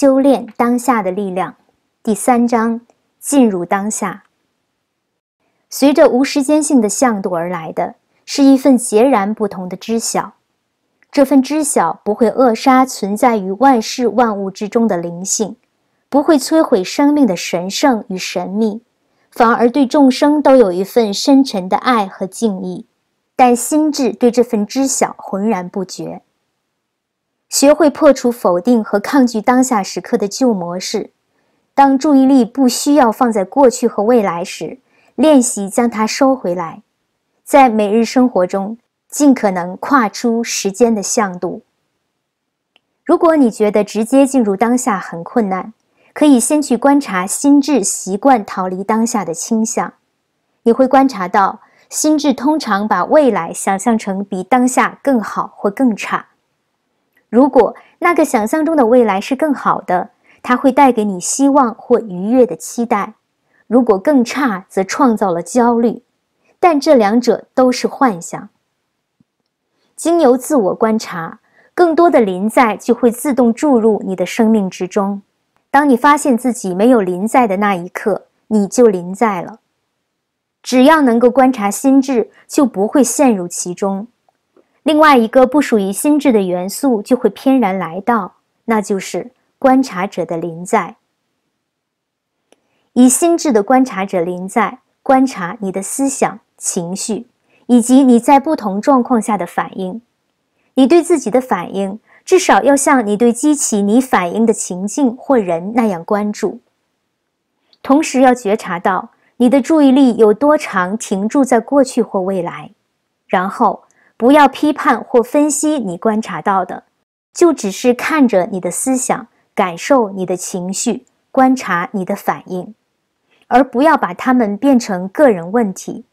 修炼当下的力量，第三章进入当下。随着无时间性的向度而来的，是一份截然不同的知晓。这份知晓不会扼杀存在于万事万物之中的灵性，不会摧毁生命的神圣与神秘，反而对众生都有一份深沉的爱和敬意。但心智对这份知晓浑然不觉。学会破除否定和抗拒当下时刻的旧模式。当注意力不需要放在过去和未来时，练习将它收回来。在每日生活中，尽可能跨出时间的向度。如果你觉得直接进入当下很困难，可以先去观察心智习惯逃离当下的倾向。你会观察到，心智通常把未来想象成比当下更好或更差。如果那个想象中的未来是更好的，它会带给你希望或愉悦的期待；如果更差，则创造了焦虑。但这两者都是幻想。经由自我观察，更多的临在就会自动注入你的生命之中。当你发现自己没有临在的那一刻，你就临在了。只要能够观察心智，就不会陷入其中。另外一个不属于心智的元素就会翩然来到，那就是观察者的临在。以心智的观察者临在观察你的思想、情绪，以及你在不同状况下的反应。你对自己的反应，至少要像你对激起你反应的情境或人那样关注。同时要觉察到你的注意力有多长停驻在过去或未来，然后。不要批判或分析你观察到的，就只是看着你的思想，感受你的情绪，观察你的反应，而不要把它们变成个人问题。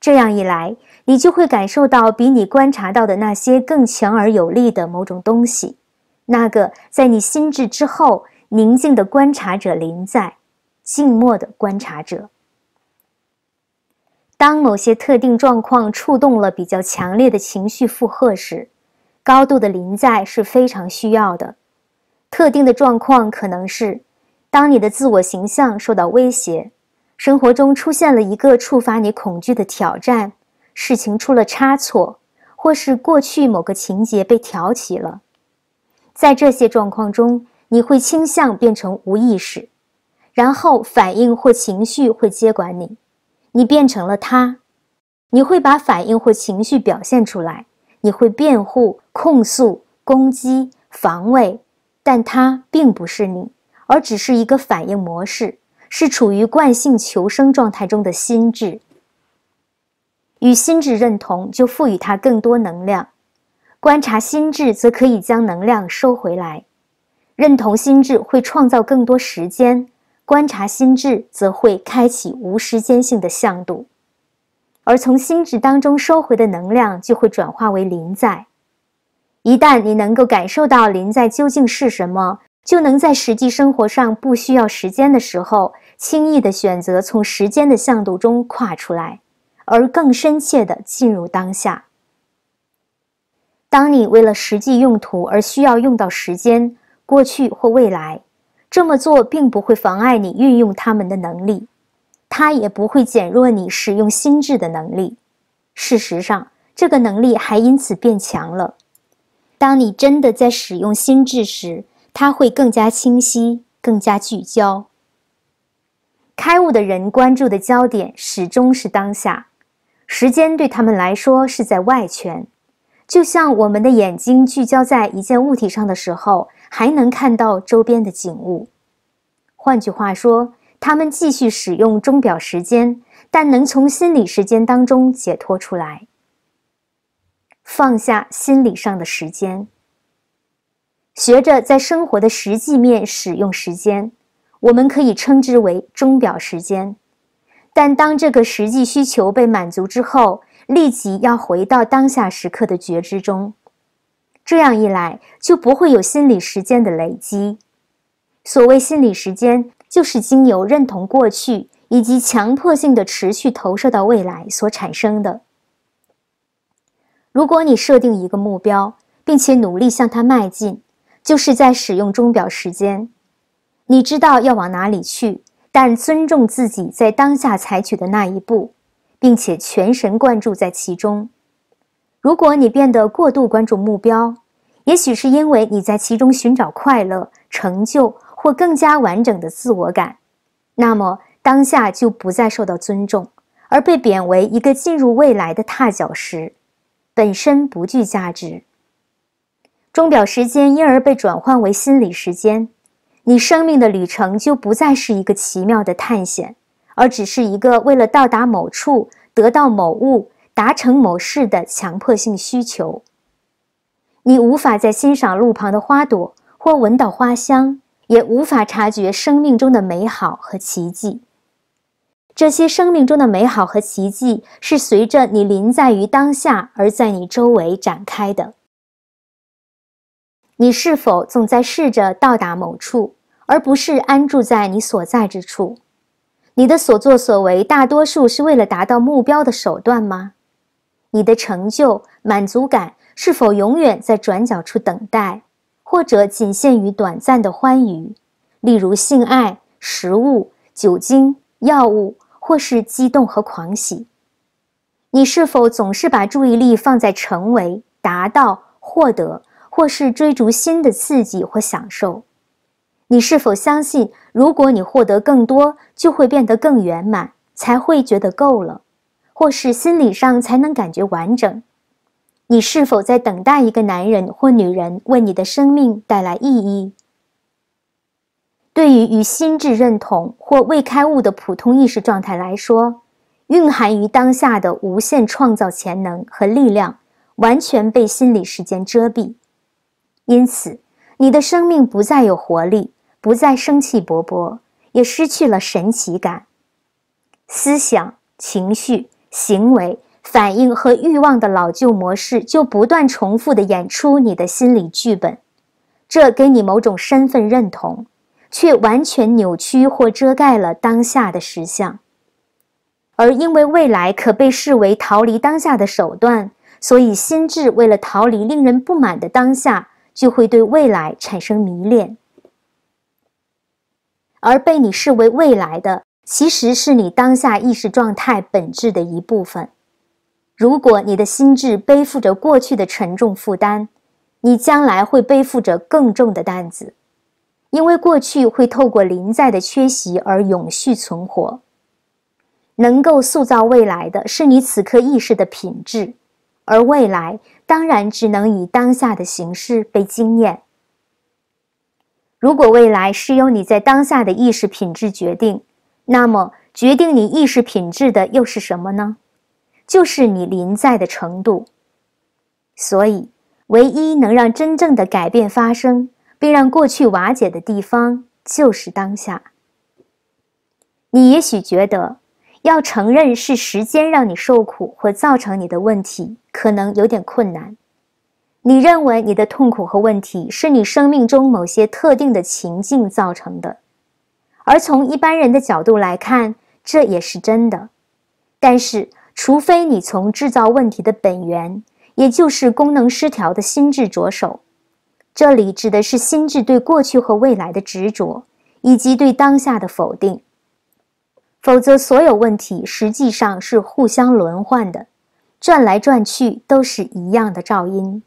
这样一来，你就会感受到比你观察到的那些更强而有力的某种东西，那个在你心智之后宁静的观察者临在，静默的观察者。当某些特定状况触动了比较强烈的情绪负荷时，高度的临在是非常需要的。特定的状况可能是：当你的自我形象受到威胁，生活中出现了一个触发你恐惧的挑战，事情出了差错，或是过去某个情节被挑起了。在这些状况中，你会倾向变成无意识，然后反应或情绪会接管你。你变成了他，你会把反应或情绪表现出来，你会辩护、控诉、攻击、防卫，但他并不是你，而只是一个反应模式，是处于惯性求生状态中的心智。与心智认同就赋予他更多能量，观察心智则可以将能量收回来，认同心智会创造更多时间。观察心智，则会开启无时间性的向度，而从心智当中收回的能量就会转化为临在。一旦你能够感受到临在究竟是什么，就能在实际生活上不需要时间的时候，轻易的选择从时间的向度中跨出来，而更深切的进入当下。当你为了实际用途而需要用到时间，过去或未来。这么做并不会妨碍你运用他们的能力，它也不会减弱你使用心智的能力。事实上，这个能力还因此变强了。当你真的在使用心智时，它会更加清晰、更加聚焦。开悟的人关注的焦点始终是当下，时间对他们来说是在外圈，就像我们的眼睛聚焦在一件物体上的时候，还能看到周边的景物。换句话说，他们继续使用钟表时间，但能从心理时间当中解脱出来，放下心理上的时间，学着在生活的实际面使用时间，我们可以称之为钟表时间。但当这个实际需求被满足之后，立即要回到当下时刻的觉知中，这样一来就不会有心理时间的累积。所谓心理时间，就是经由认同过去以及强迫性的持续投射到未来所产生的。如果你设定一个目标，并且努力向它迈进，就是在使用钟表时间。你知道要往哪里去，但尊重自己在当下采取的那一步，并且全神贯注在其中。如果你变得过度关注目标，也许是因为你在其中寻找快乐、成就。或更加完整的自我感，那么当下就不再受到尊重，而被贬为一个进入未来的踏脚石，本身不具价值。钟表时间因而被转换为心理时间，你生命的旅程就不再是一个奇妙的探险，而只是一个为了到达某处、得到某物、达成某事的强迫性需求。你无法再欣赏路旁的花朵或闻到花香。也无法察觉生命中的美好和奇迹。这些生命中的美好和奇迹是随着你临在于当下而在你周围展开的。你是否总在试着到达某处，而不是安住在你所在之处？你的所作所为大多数是为了达到目标的手段吗？你的成就满足感是否永远在转角处等待？或者仅限于短暂的欢愉，例如性爱、食物、酒精、药物，或是激动和狂喜。你是否总是把注意力放在成为、达到、获得，或是追逐新的刺激或享受？你是否相信，如果你获得更多，就会变得更圆满，才会觉得够了，或是心理上才能感觉完整？你是否在等待一个男人或女人为你的生命带来意义？对于与心智认同或未开悟的普通意识状态来说，蕴含于当下的无限创造潜能和力量，完全被心理时间遮蔽。因此，你的生命不再有活力，不再生气勃勃，也失去了神奇感。思想、情绪、行为。反应和欲望的老旧模式就不断重复的演出你的心理剧本，这给你某种身份认同，却完全扭曲或遮盖了当下的实相。而因为未来可被视为逃离当下的手段，所以心智为了逃离令人不满的当下，就会对未来产生迷恋。而被你视为未来的，其实是你当下意识状态本质的一部分。如果你的心智背负着过去的沉重负担，你将来会背负着更重的担子，因为过去会透过临在的缺席而永续存活。能够塑造未来的是你此刻意识的品质，而未来当然只能以当下的形式被经验。如果未来是由你在当下的意识品质决定，那么决定你意识品质的又是什么呢？就是你临在的程度，所以唯一能让真正的改变发生，并让过去瓦解的地方就是当下。你也许觉得要承认是时间让你受苦或造成你的问题，可能有点困难。你认为你的痛苦和问题是你生命中某些特定的情境造成的，而从一般人的角度来看，这也是真的。但是，除非你从制造问题的本源，也就是功能失调的心智着手，这里指的是心智对过去和未来的执着，以及对当下的否定，否则所有问题实际上是互相轮换的，转来转去都是一样的噪音。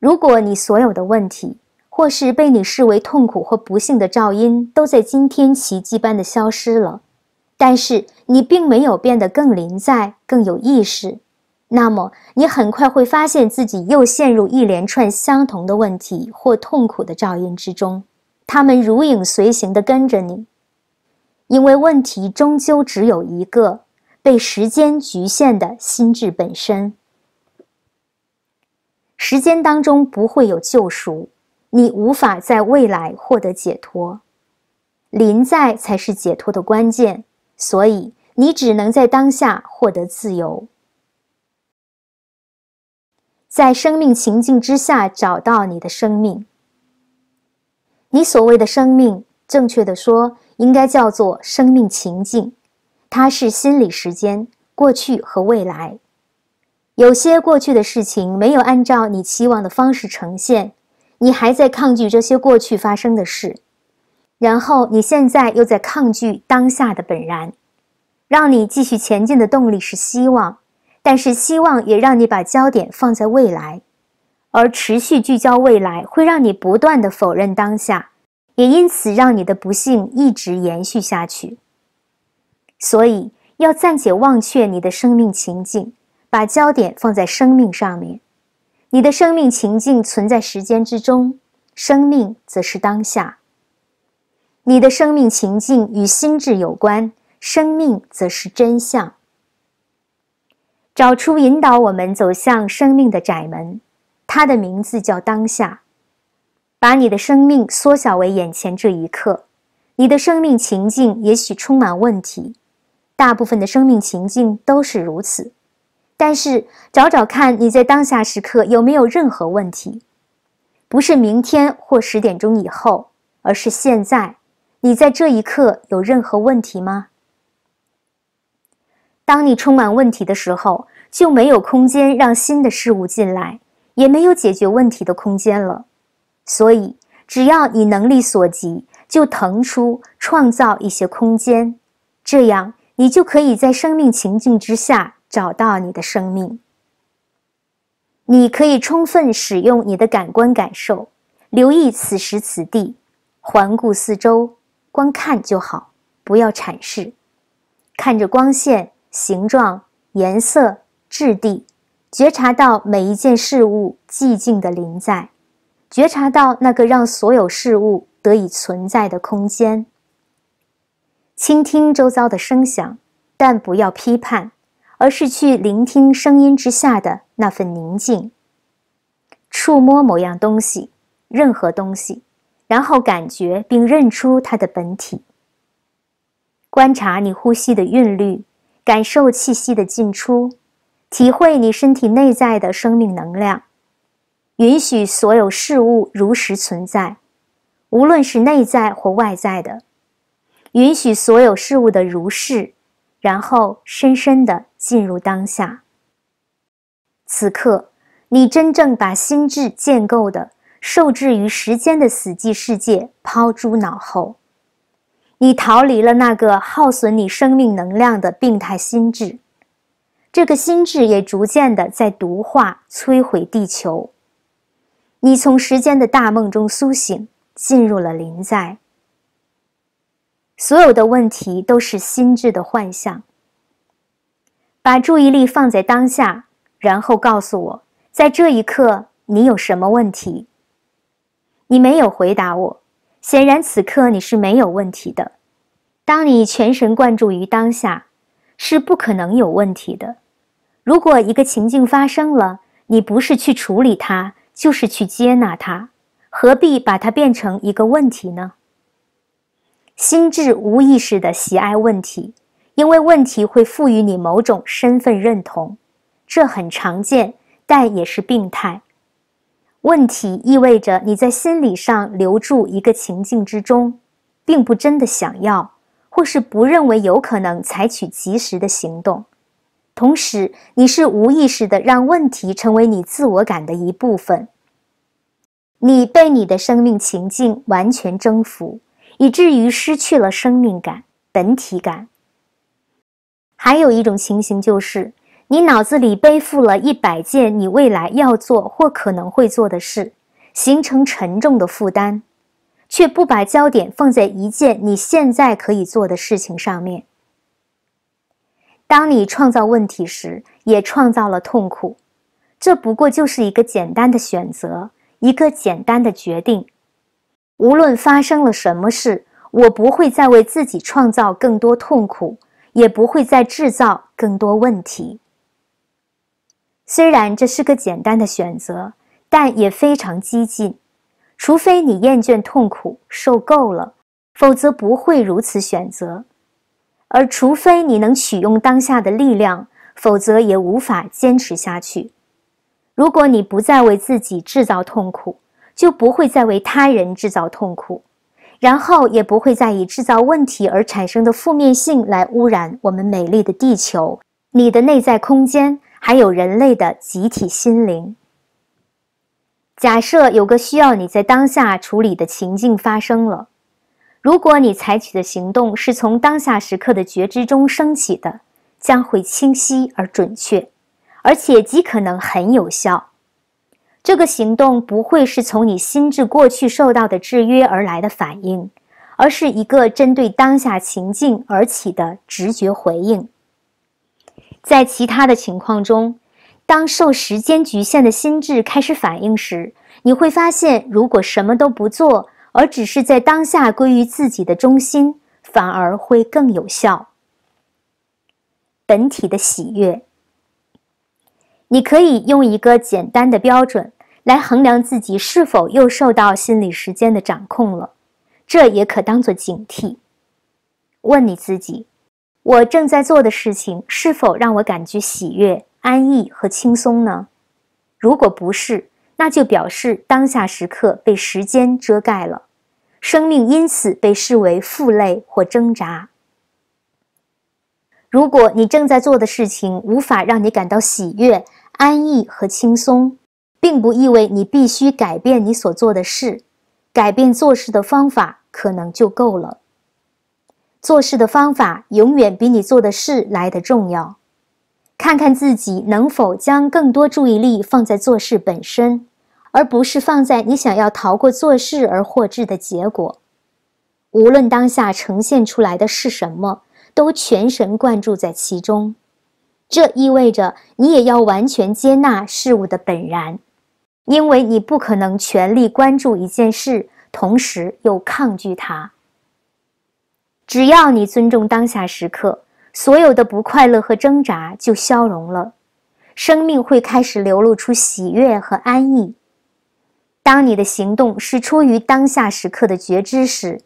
如果你所有的问题，或是被你视为痛苦和不幸的噪音，都在今天奇迹般的消失了。但是你并没有变得更临在、更有意识，那么你很快会发现自己又陷入一连串相同的问题或痛苦的照应之中，他们如影随形地跟着你，因为问题终究只有一个，被时间局限的心智本身。时间当中不会有救赎，你无法在未来获得解脱，临在才是解脱的关键。所以，你只能在当下获得自由，在生命情境之下找到你的生命。你所谓的生命，正确的说，应该叫做生命情境，它是心理时间，过去和未来。有些过去的事情没有按照你期望的方式呈现，你还在抗拒这些过去发生的事。然后你现在又在抗拒当下的本然，让你继续前进的动力是希望，但是希望也让你把焦点放在未来，而持续聚焦未来，会让你不断的否认当下，也因此让你的不幸一直延续下去。所以要暂且忘却你的生命情境，把焦点放在生命上面。你的生命情境存在时间之中，生命则是当下。你的生命情境与心智有关，生命则是真相。找出引导我们走向生命的窄门，它的名字叫当下。把你的生命缩小为眼前这一刻。你的生命情境也许充满问题，大部分的生命情境都是如此。但是找找看，你在当下时刻有没有任何问题？不是明天或十点钟以后，而是现在。你在这一刻有任何问题吗？当你充满问题的时候，就没有空间让新的事物进来，也没有解决问题的空间了。所以，只要你能力所及，就腾出创造一些空间，这样你就可以在生命情境之下找到你的生命。你可以充分使用你的感官感受，留意此时此地，环顾四周。光看就好，不要阐释。看着光线、形状、颜色、质地，觉察到每一件事物寂静的临在，觉察到那个让所有事物得以存在的空间。倾听周遭的声响，但不要批判，而是去聆听声音之下的那份宁静。触摸某样东西，任何东西。然后感觉并认出它的本体。观察你呼吸的韵律，感受气息的进出，体会你身体内在的生命能量，允许所有事物如实存在，无论是内在或外在的，允许所有事物的如是，然后深深的进入当下。此刻，你真正把心智建构的。受制于时间的死寂世界抛诸脑后，你逃离了那个耗损你生命能量的病态心智，这个心智也逐渐的在毒化摧毁地球。你从时间的大梦中苏醒，进入了临在。所有的问题都是心智的幻象。把注意力放在当下，然后告诉我，在这一刻你有什么问题？你没有回答我，显然此刻你是没有问题的。当你全神贯注于当下，是不可能有问题的。如果一个情境发生了，你不是去处理它，就是去接纳它，何必把它变成一个问题呢？心智无意识的喜爱问题，因为问题会赋予你某种身份认同，这很常见，但也是病态。问题意味着你在心理上留住一个情境之中，并不真的想要，或是不认为有可能采取及时的行动。同时，你是无意识的让问题成为你自我感的一部分。你被你的生命情境完全征服，以至于失去了生命感、本体感。还有一种情形就是。你脑子里背负了一百件你未来要做或可能会做的事，形成沉重的负担，却不把焦点放在一件你现在可以做的事情上面。当你创造问题时，也创造了痛苦。这不过就是一个简单的选择，一个简单的决定。无论发生了什么事，我不会再为自己创造更多痛苦，也不会再制造更多问题。虽然这是个简单的选择，但也非常激进。除非你厌倦痛苦、受够了，否则不会如此选择；而除非你能取用当下的力量，否则也无法坚持下去。如果你不再为自己制造痛苦，就不会再为他人制造痛苦，然后也不会再以制造问题而产生的负面性来污染我们美丽的地球、你的内在空间。还有人类的集体心灵。假设有个需要你在当下处理的情境发生了，如果你采取的行动是从当下时刻的觉知中升起的，将会清晰而准确，而且极可能很有效。这个行动不会是从你心智过去受到的制约而来的反应，而是一个针对当下情境而起的直觉回应。在其他的情况中，当受时间局限的心智开始反应时，你会发现，如果什么都不做，而只是在当下归于自己的中心，反而会更有效。本体的喜悦，你可以用一个简单的标准来衡量自己是否又受到心理时间的掌控了，这也可当做警惕。问你自己。我正在做的事情是否让我感觉喜悦、安逸和轻松呢？如果不是，那就表示当下时刻被时间遮盖了，生命因此被视为负累或挣扎。如果你正在做的事情无法让你感到喜悦、安逸和轻松，并不意味你必须改变你所做的事，改变做事的方法可能就够了。做事的方法永远比你做的事来的重要。看看自己能否将更多注意力放在做事本身，而不是放在你想要逃过做事而获致的结果。无论当下呈现出来的是什么，都全神贯注在其中。这意味着你也要完全接纳事物的本然，因为你不可能全力关注一件事，同时又抗拒它。只要你尊重当下时刻，所有的不快乐和挣扎就消融了，生命会开始流露出喜悦和安逸。当你的行动是出于当下时刻的觉知时，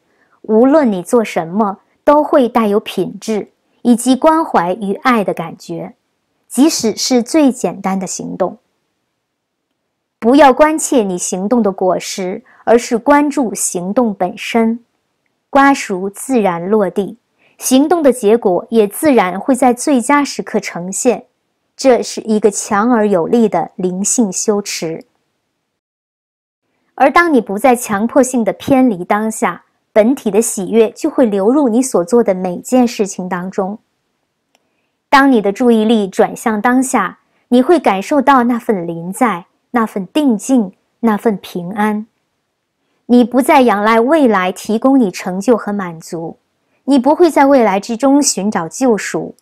无论你做什么，都会带有品质以及关怀与爱的感觉，即使是最简单的行动。不要关切你行动的果实，而是关注行动本身。瓜熟自然落地，行动的结果也自然会在最佳时刻呈现。这是一个强而有力的灵性修持。而当你不再强迫性的偏离当下，本体的喜悦就会流入你所做的每件事情当中。当你的注意力转向当下，你会感受到那份临在，那份定静，那份平安。你不再仰赖未来提供你成就和满足，你不会在未来之中寻找救赎，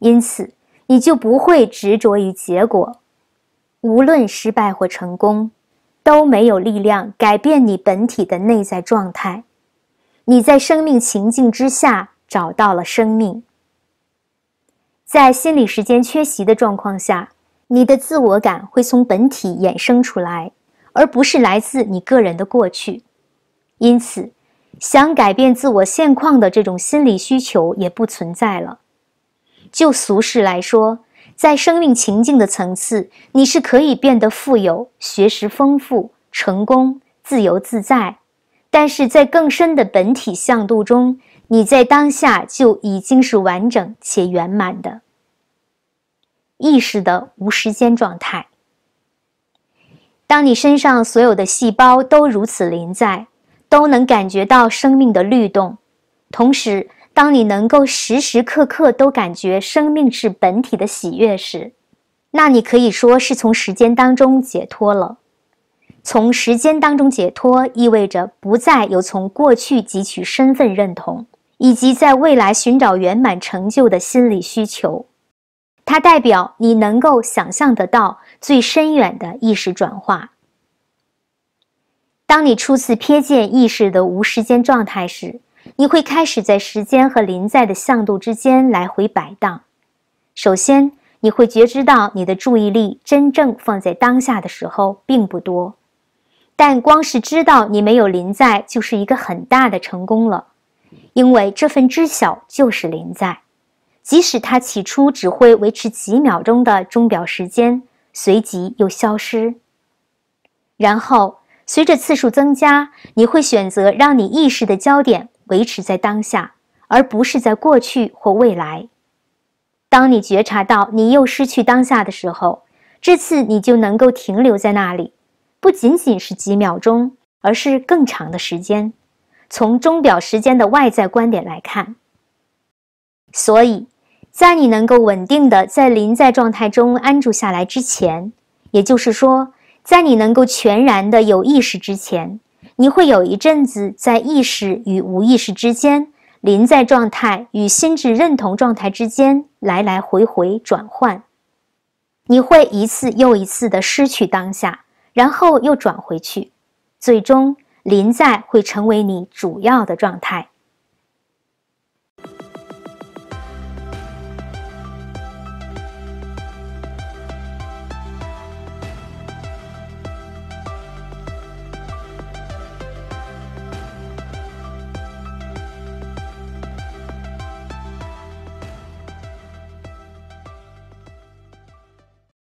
因此你就不会执着于结果，无论失败或成功，都没有力量改变你本体的内在状态。你在生命情境之下找到了生命，在心理时间缺席的状况下，你的自我感会从本体衍生出来。而不是来自你个人的过去，因此，想改变自我现况的这种心理需求也不存在了。就俗世来说，在生命情境的层次，你是可以变得富有、学识丰富、成功、自由自在；但是在更深的本体向度中，你在当下就已经是完整且圆满的意识的无时间状态。当你身上所有的细胞都如此临在，都能感觉到生命的律动，同时，当你能够时时刻刻都感觉生命是本体的喜悦时，那你可以说是从时间当中解脱了。从时间当中解脱，意味着不再有从过去汲取身份认同，以及在未来寻找圆满成就的心理需求。它代表你能够想象得到最深远的意识转化。当你初次瞥见意识的无时间状态时，你会开始在时间和临在的向度之间来回摆荡。首先，你会觉知到你的注意力真正放在当下的时候并不多，但光是知道你没有临在，就是一个很大的成功了，因为这份知晓就是临在。即使它起初只会维持几秒钟的钟表时间，随即又消失。然后随着次数增加，你会选择让你意识的焦点维持在当下，而不是在过去或未来。当你觉察到你又失去当下的时候，这次你就能够停留在那里，不仅仅是几秒钟，而是更长的时间。从钟表时间的外在观点来看，所以。在你能够稳定的在临在状态中安住下来之前，也就是说，在你能够全然的有意识之前，你会有一阵子在意识与无意识之间、临在状态与心智认同状态之间来来回回转换，你会一次又一次的失去当下，然后又转回去，最终临在会成为你主要的状态。